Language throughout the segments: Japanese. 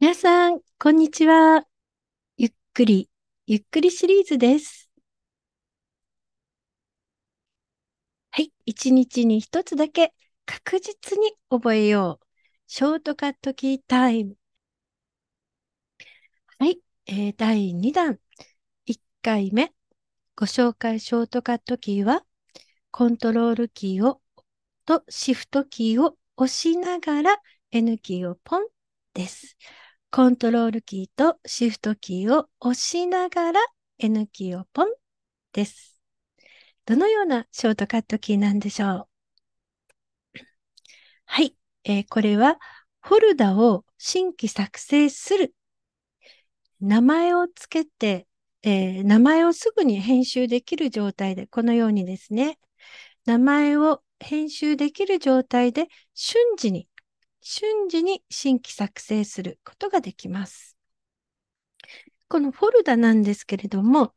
皆さん、こんにちは。ゆっくり、ゆっくりシリーズです。はい。一日に一つだけ確実に覚えよう。ショートカットキータイム。はい。えー、第2弾。1回目。ご紹介ショートカットキーは、コントロールキーをとシフトキーを押しながら N キーをポンです。コントロールキーとシフトキーを押しながら N キーをポンです。どのようなショートカットキーなんでしょうはい、えー、これはフォルダを新規作成する。名前をつけて、えー、名前をすぐに編集できる状態で、このようにですね、名前を編集できる状態で瞬時に瞬時に新規作成することができます。このフォルダなんですけれども、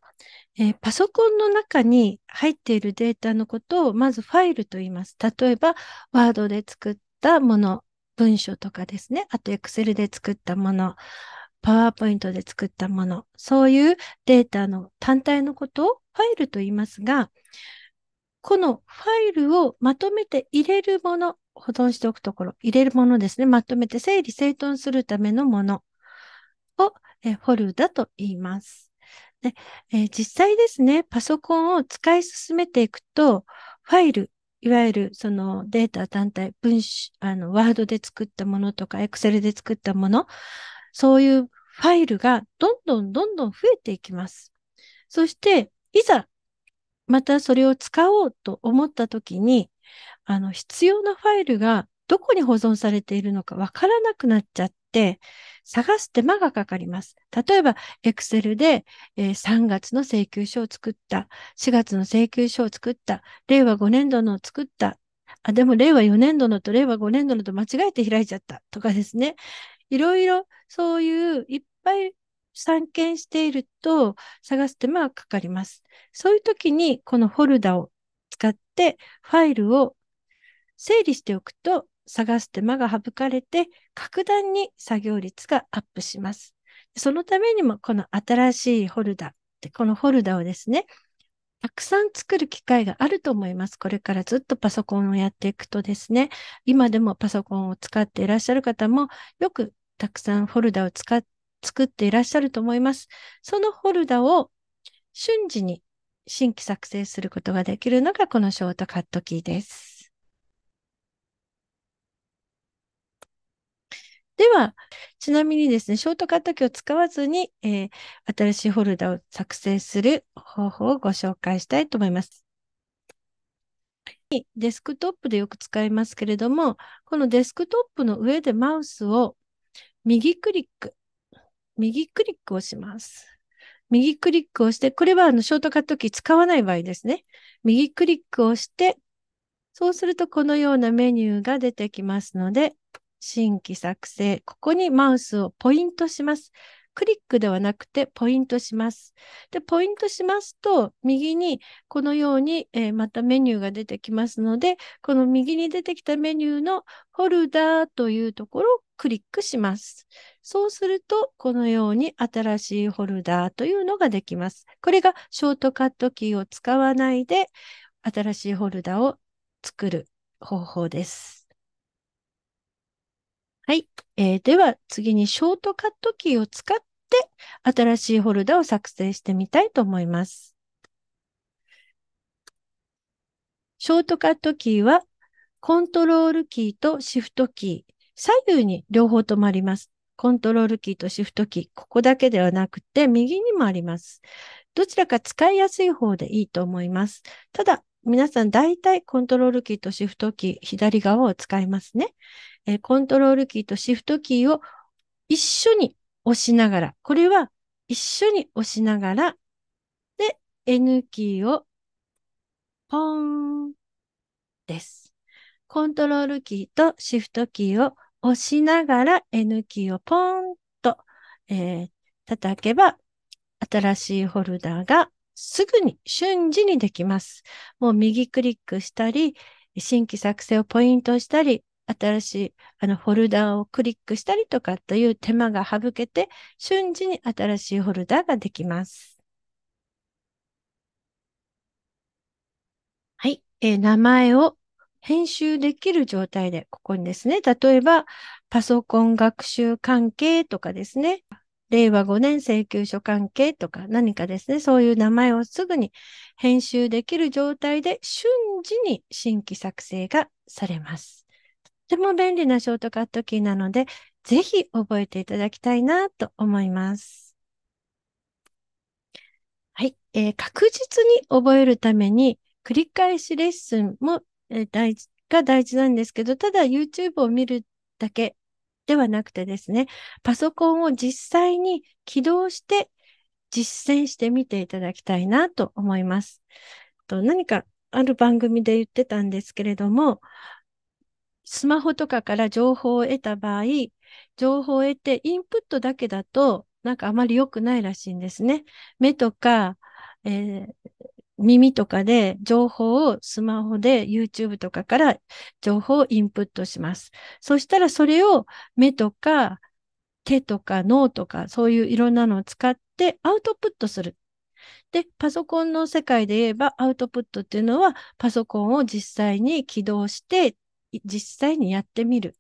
えー、パソコンの中に入っているデータのことをまずファイルと言います。例えば、ワードで作ったもの、文章とかですね。あと、エクセルで作ったもの、パワーポイントで作ったもの、そういうデータの単体のことをファイルと言いますが、このファイルをまとめて入れるもの、保存しておくところ、入れるものですね。まとめて整理整頓するためのものをえフォルダと言います。でえ実際ですね、パソコンを使い進めていくと、ファイル、いわゆるそのデータ単体、文子、あの、ワードで作ったものとか、エクセルで作ったもの、そういうファイルがどんどんどんどん増えていきます。そして、いざまたそれを使おうと思った時に、あの、必要なファイルがどこに保存されているのかわからなくなっちゃって、探す手間がかかります。例えば、Excel で、えー、3月の請求書を作った、4月の請求書を作った、令和5年度のを作ったあ、でも令和4年度のと令和5年度のと間違えて開いちゃったとかですね。いろいろそういういっぱい散見していると探す手間がかかります。そういう時にこのフォルダを使ってファイルを整理しておくと探す手間が省かれて格段に作業率がアップします。そのためにもこの新しいフォルダこのフォルダをですね、たくさん作る機会があると思います。これからずっとパソコンをやっていくとですね、今でもパソコンを使っていらっしゃる方もよくたくさんフォルダを使って作っていらっしゃると思います。そのフォルダを瞬時に新規作成することができるのがこのショートカットキーです。では、ちなみにですね、ショートカットキーを使わずに、えー、新しいフォルダを作成する方法をご紹介したいと思います。デスクトップでよく使いますけれども、このデスクトップの上でマウスを右クリック、右クリックをします。右クリックをして、これはあのショートカットキー使わない場合ですね。右クリックをして、そうするとこのようなメニューが出てきますので、新規作成、ここにマウスをポイントします。クリックではなくてポイントします。で、ポイントしますと、右にこのように、えー、またメニューが出てきますので、この右に出てきたメニューのフォルダーというところをクリックします。そうすると、このように新しいフォルダーというのができます。これがショートカットキーを使わないで、新しいフォルダを作る方法です。はい。えー、では次にショートカットキーを使っって新しいフォルダを作成してみたいと思います。ショートカットキーはコントロールキーとシフトキー、左右に両方ともあります。コントロールキーとシフトキー、ここだけではなくて右にもあります。どちらか使いやすい方でいいと思います。ただ、皆さん大体コントロールキーとシフトキー、左側を使いますね。えコントロールキーとシフトキーを一緒に押しながら、これは一緒に押しながら、で、N キーをポーンです。コントロールキーとシフトキーを押しながら N キーをポーンと、えー、叩けば、新しいホルダーがすぐに瞬時にできます。もう右クリックしたり、新規作成をポイントしたり、新しいあのフォルダをクリックしたりとかという手間が省けて、瞬時に新しいフォルダができます。はい。えー、名前を編集できる状態で、ここにですね、例えばパソコン学習関係とかですね、令和5年請求書関係とか何かですね、そういう名前をすぐに編集できる状態で瞬時に新規作成がされます。っても便利なショートカットキーなので、ぜひ覚えていただきたいなと思います。はい、えー、確実に覚えるために、繰り返しレッスンも、えー、大事が大事なんですけど、ただ YouTube を見るだけではなくてですね、パソコンを実際に起動して実践してみていただきたいなと思います。と何かある番組で言ってたんですけれども、スマホとかから情報を得た場合、情報を得てインプットだけだと、なんかあまり良くないらしいんですね。目とか、えー、耳とかで情報をスマホで YouTube とかから情報をインプットします。そしたらそれを目とか手とか脳とかそういういろんなのを使ってアウトプットする。で、パソコンの世界で言えばアウトプットっていうのはパソコンを実際に起動して実際にやってみる。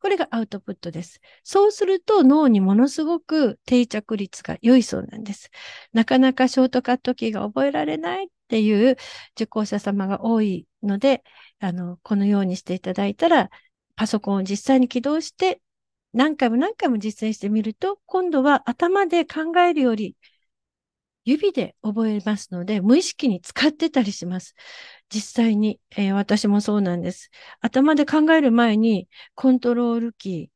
これがアウトプットです。そうすると脳にものすごく定着率が良いそうなんです。なかなかショートカットキーが覚えられないっていう受講者様が多いので、あの、このようにしていただいたら、パソコンを実際に起動して何回も何回も実践してみると、今度は頭で考えるより指で覚えますので、無意識に使ってたりします。実際に、えー、私もそうなんです。頭で考える前に、コントロールキ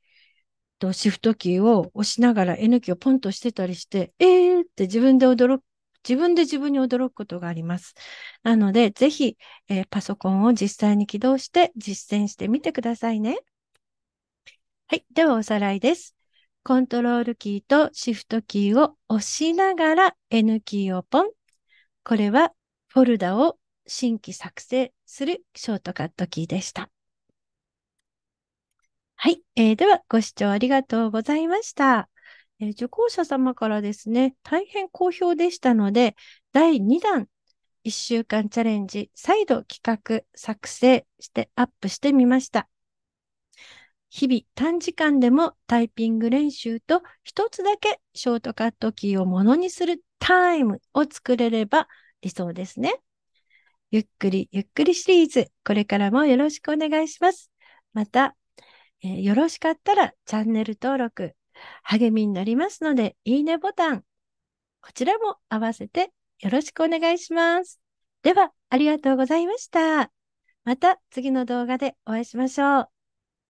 ーとシフトキーを押しながら N キーをポンとしてたりして、えーって自分で驚く、自分で自分に驚くことがあります。なので、ぜひ、えー、パソコンを実際に起動して実践してみてくださいね。はい。ではおさらいです。コントロールキーとシフトキーを押しながら N キーをポン。これはフォルダを新規作成するショートカットキーでした。はい。えー、では、ご視聴ありがとうございました。えー、受講者様からですね、大変好評でしたので、第2弾、1週間チャレンジ、再度企画、作成してアップしてみました。日々短時間でもタイピング練習と一つだけショートカットキーをものにするタイムを作れれば理想ですね。ゆっくりゆっくりシリーズ、これからもよろしくお願いします。また、えー、よろしかったらチャンネル登録、励みになりますので、いいねボタン、こちらも合わせてよろしくお願いします。では、ありがとうございました。また次の動画でお会いしましょう。